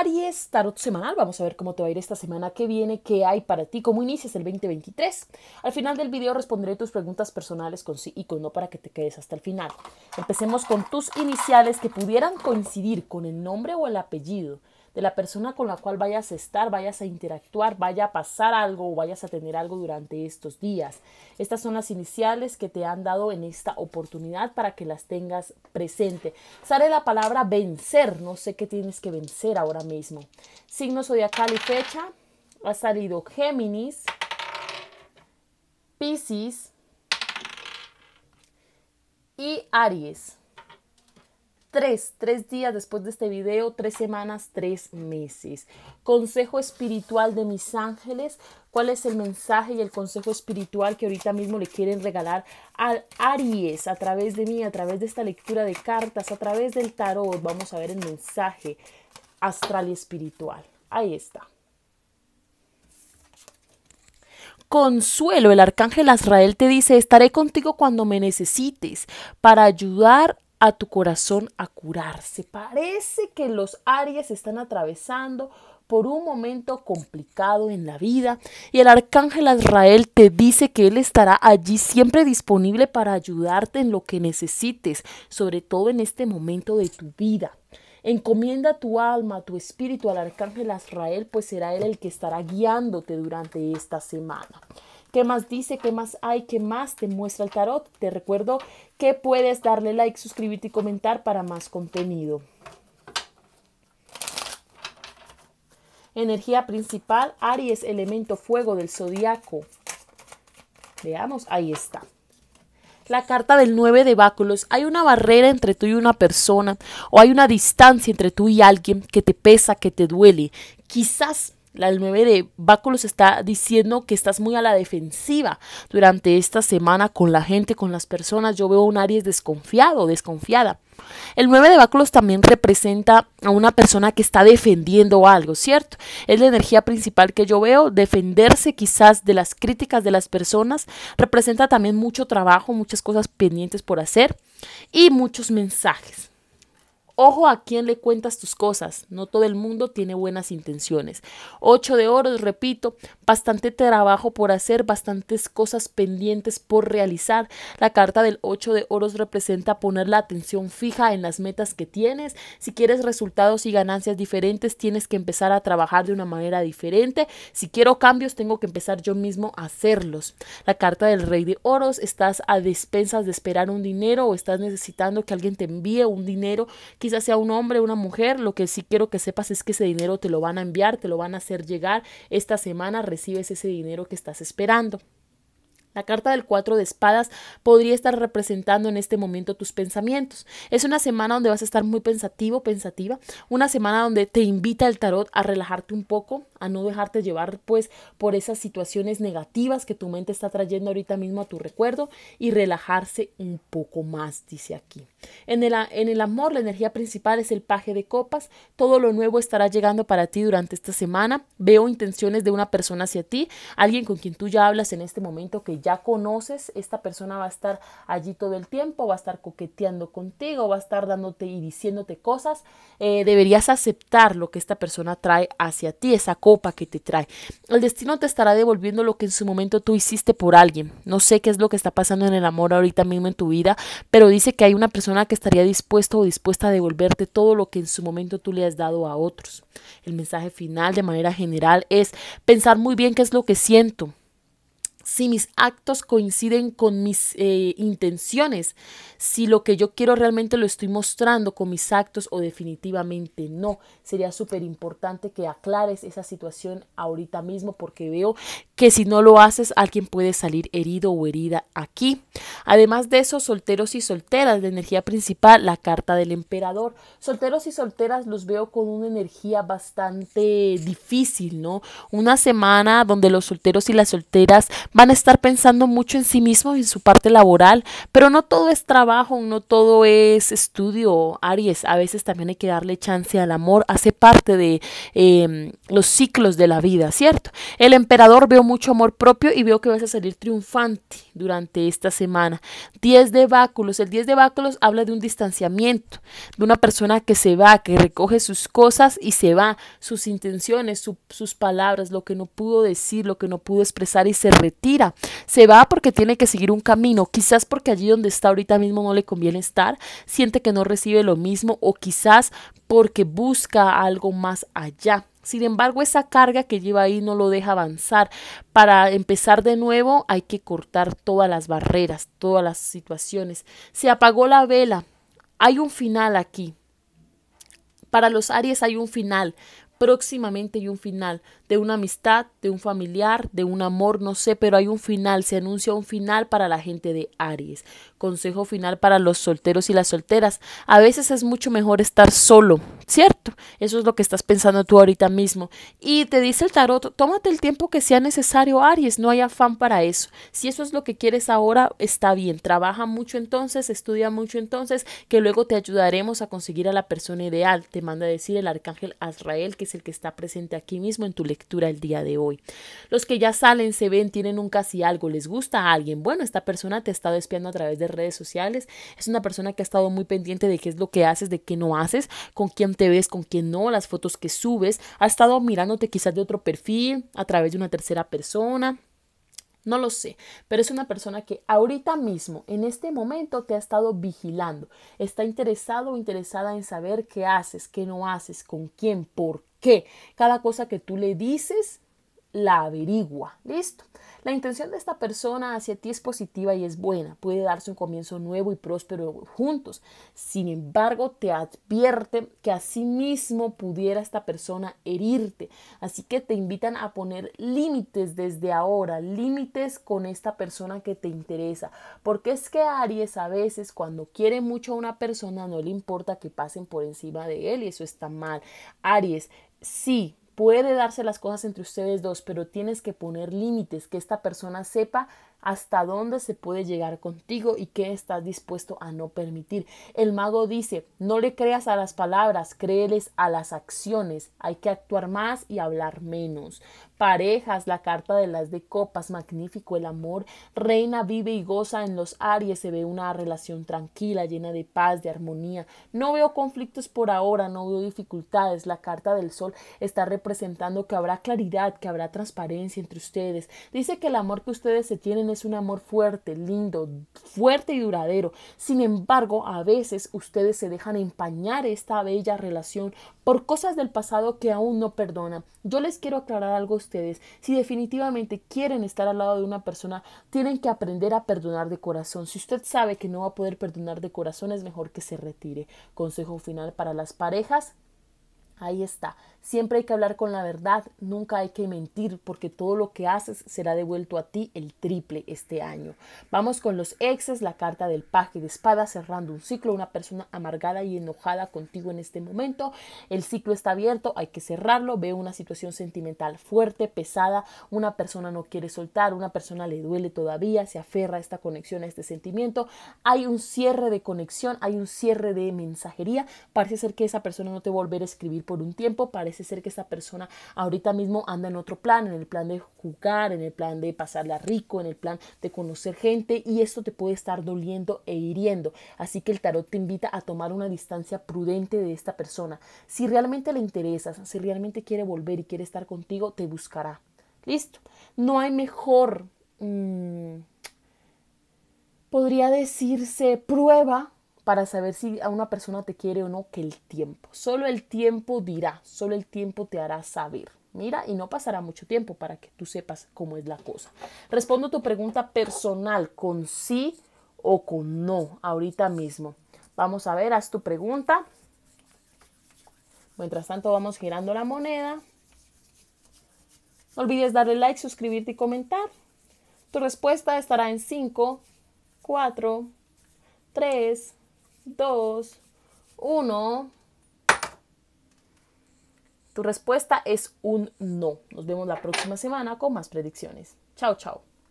Aries, tarot semanal. Vamos a ver cómo te va a ir esta semana que viene, qué hay para ti, cómo inicias el 2023. Al final del video responderé tus preguntas personales con sí y con no para que te quedes hasta el final. Empecemos con tus iniciales que pudieran coincidir con el nombre o el apellido de la persona con la cual vayas a estar, vayas a interactuar, vaya a pasar algo o vayas a tener algo durante estos días. Estas son las iniciales que te han dado en esta oportunidad para que las tengas presente. Sale la palabra vencer, no sé qué tienes que vencer ahora mismo. Signo zodiacal y fecha, ha salido Géminis, Pisces y Aries tres, tres días después de este video, tres semanas, tres meses. Consejo espiritual de mis ángeles, cuál es el mensaje y el consejo espiritual que ahorita mismo le quieren regalar a Aries a través de mí, a través de esta lectura de cartas, a través del tarot. Vamos a ver el mensaje astral y espiritual. Ahí está. Consuelo, el arcángel Azrael te dice, estaré contigo cuando me necesites para ayudar a tu corazón a curarse. Parece que los Aries están atravesando por un momento complicado en la vida y el arcángel israel te dice que él estará allí siempre disponible para ayudarte en lo que necesites, sobre todo en este momento de tu vida. Encomienda tu alma, tu espíritu al arcángel Azrael, pues será él el que estará guiándote durante esta semana qué más dice, qué más hay, qué más te muestra el tarot. Te recuerdo que puedes darle like, suscribirte y comentar para más contenido. Energía principal, Aries, elemento fuego del zodiaco. Veamos, ahí está. La carta del 9 de báculos. Hay una barrera entre tú y una persona o hay una distancia entre tú y alguien que te pesa, que te duele. Quizás el 9 de báculos está diciendo que estás muy a la defensiva durante esta semana con la gente, con las personas. Yo veo un Aries desconfiado, desconfiada. El 9 de báculos también representa a una persona que está defendiendo algo, ¿cierto? Es la energía principal que yo veo, defenderse quizás de las críticas de las personas, representa también mucho trabajo, muchas cosas pendientes por hacer y muchos mensajes. Ojo a quién le cuentas tus cosas. No todo el mundo tiene buenas intenciones. Ocho de oros, repito, bastante trabajo por hacer, bastantes cosas pendientes por realizar. La carta del ocho de oros representa poner la atención fija en las metas que tienes. Si quieres resultados y ganancias diferentes, tienes que empezar a trabajar de una manera diferente. Si quiero cambios, tengo que empezar yo mismo a hacerlos. La carta del rey de oros, estás a despensas de esperar un dinero o estás necesitando que alguien te envíe un dinero que quizás sea un hombre, o una mujer, lo que sí quiero que sepas es que ese dinero te lo van a enviar, te lo van a hacer llegar. Esta semana recibes ese dinero que estás esperando. La carta del cuatro de espadas podría estar representando en este momento tus pensamientos. Es una semana donde vas a estar muy pensativo, pensativa. Una semana donde te invita el tarot a relajarte un poco, a no dejarte llevar pues por esas situaciones negativas que tu mente está trayendo ahorita mismo a tu recuerdo y relajarse un poco más, dice aquí. En el, en el amor, la energía principal es el paje de copas. Todo lo nuevo estará llegando para ti durante esta semana. Veo intenciones de una persona hacia ti, alguien con quien tú ya hablas en este momento que ya conoces, esta persona va a estar allí todo el tiempo, va a estar coqueteando contigo, va a estar dándote y diciéndote cosas. Eh, deberías aceptar lo que esta persona trae hacia ti, esa copa que te trae. El destino te estará devolviendo lo que en su momento tú hiciste por alguien. No sé qué es lo que está pasando en el amor ahorita mismo en tu vida, pero dice que hay una persona que estaría dispuesto o dispuesta a devolverte todo lo que en su momento tú le has dado a otros. El mensaje final de manera general es pensar muy bien qué es lo que siento si mis actos coinciden con mis eh, intenciones, si lo que yo quiero realmente lo estoy mostrando con mis actos o definitivamente no. Sería súper importante que aclares esa situación ahorita mismo porque veo que si no lo haces alguien puede salir herido o herida aquí. Además de eso, solteros y solteras, la energía principal, la carta del emperador. Solteros y solteras los veo con una energía bastante difícil, ¿no? Una semana donde los solteros y las solteras van a estar pensando mucho en sí mismos, en su parte laboral, pero no todo es trabajo, no todo es estudio, Aries, a veces también hay que darle chance al amor, hace parte de em, los ciclos de la vida, ¿cierto? El emperador veo mucho amor propio y veo que vas a salir triunfante durante esta semana. 10 de báculos. El 10 de báculos habla de un distanciamiento, de una persona que se va, que recoge sus cosas y se va, sus intenciones, sus palabras, lo que no pudo decir, lo que no pudo expresar y se retira. Se va porque tiene que seguir un camino, quizás porque allí donde está ahorita mismo no le conviene estar, siente que no recibe lo mismo o quizás porque busca algo más allá sin embargo, esa carga que lleva ahí no lo deja avanzar. Para empezar de nuevo hay que cortar todas las barreras, todas las situaciones. Se apagó la vela. Hay un final aquí. Para los Aries hay un final. Próximamente hay un final de una amistad, de un familiar, de un amor, no sé, pero hay un final, se anuncia un final para la gente de Aries. Consejo final para los solteros y las solteras. A veces es mucho mejor estar solo, ¿cierto? Eso es lo que estás pensando tú ahorita mismo. Y te dice el tarot, tómate el tiempo que sea necesario, Aries, no hay afán para eso. Si eso es lo que quieres ahora, está bien. Trabaja mucho entonces, estudia mucho entonces, que luego te ayudaremos a conseguir a la persona ideal. Te manda a decir el arcángel Azrael, que es el que está presente aquí mismo en tu lección lectura el día de hoy. Los que ya salen, se ven, tienen un casi algo, les gusta a alguien. Bueno, esta persona te ha estado espiando a través de redes sociales, es una persona que ha estado muy pendiente de qué es lo que haces, de qué no haces, con quién te ves, con quién no, las fotos que subes, ha estado mirándote quizás de otro perfil, a través de una tercera persona. No lo sé, pero es una persona que ahorita mismo, en este momento, te ha estado vigilando. Está interesado o interesada en saber qué haces, qué no haces, con quién, por qué. Cada cosa que tú le dices, la averigua. Listo. La intención de esta persona hacia ti es positiva y es buena. Puede darse un comienzo nuevo y próspero juntos. Sin embargo, te advierte que mismo pudiera esta persona herirte. Así que te invitan a poner límites desde ahora, límites con esta persona que te interesa. Porque es que Aries a veces cuando quiere mucho a una persona no le importa que pasen por encima de él y eso está mal. Aries, sí, puede darse las cosas entre ustedes dos, pero tienes que poner límites, que esta persona sepa hasta dónde se puede llegar contigo y qué estás dispuesto a no permitir. El mago dice, no le creas a las palabras, créeles a las acciones. Hay que actuar más y hablar menos parejas, la carta de las de copas, magnífico el amor, reina, vive y goza en los Aries, se ve una relación tranquila, llena de paz, de armonía, no veo conflictos por ahora, no veo dificultades, la carta del sol está representando que habrá claridad, que habrá transparencia entre ustedes, dice que el amor que ustedes se tienen es un amor fuerte, lindo, fuerte y duradero, sin embargo, a veces ustedes se dejan empañar esta bella relación por cosas del pasado que aún no perdonan. Yo les quiero aclarar algo a ustedes. Si definitivamente quieren estar al lado de una persona, tienen que aprender a perdonar de corazón. Si usted sabe que no va a poder perdonar de corazón, es mejor que se retire. Consejo final para las parejas Ahí está. Siempre hay que hablar con la verdad, nunca hay que mentir, porque todo lo que haces será devuelto a ti el triple este año. Vamos con los exes, la carta del paje de espada, cerrando un ciclo, una persona amargada y enojada contigo en este momento. El ciclo está abierto, hay que cerrarlo. Veo una situación sentimental fuerte, pesada, una persona no quiere soltar, una persona le duele todavía, se aferra a esta conexión, a este sentimiento. Hay un cierre de conexión, hay un cierre de mensajería. Parece ser que esa persona no te volverá a escribir por un tiempo parece ser que esa persona ahorita mismo anda en otro plan, en el plan de jugar, en el plan de pasarla rico, en el plan de conocer gente y esto te puede estar doliendo e hiriendo. Así que el tarot te invita a tomar una distancia prudente de esta persona. Si realmente le interesas, si realmente quiere volver y quiere estar contigo, te buscará. Listo. No hay mejor... Mm, podría decirse prueba para saber si a una persona te quiere o no que el tiempo. Solo el tiempo dirá, solo el tiempo te hará saber. Mira, y no pasará mucho tiempo para que tú sepas cómo es la cosa. Respondo tu pregunta personal con sí o con no ahorita mismo. Vamos a ver, haz tu pregunta. Mientras tanto vamos girando la moneda. No olvides darle like, suscribirte y comentar. Tu respuesta estará en 5, 4, 3, Dos, uno, Tu respuesta es un no. Nos vemos la próxima semana con más predicciones. Chao, chao.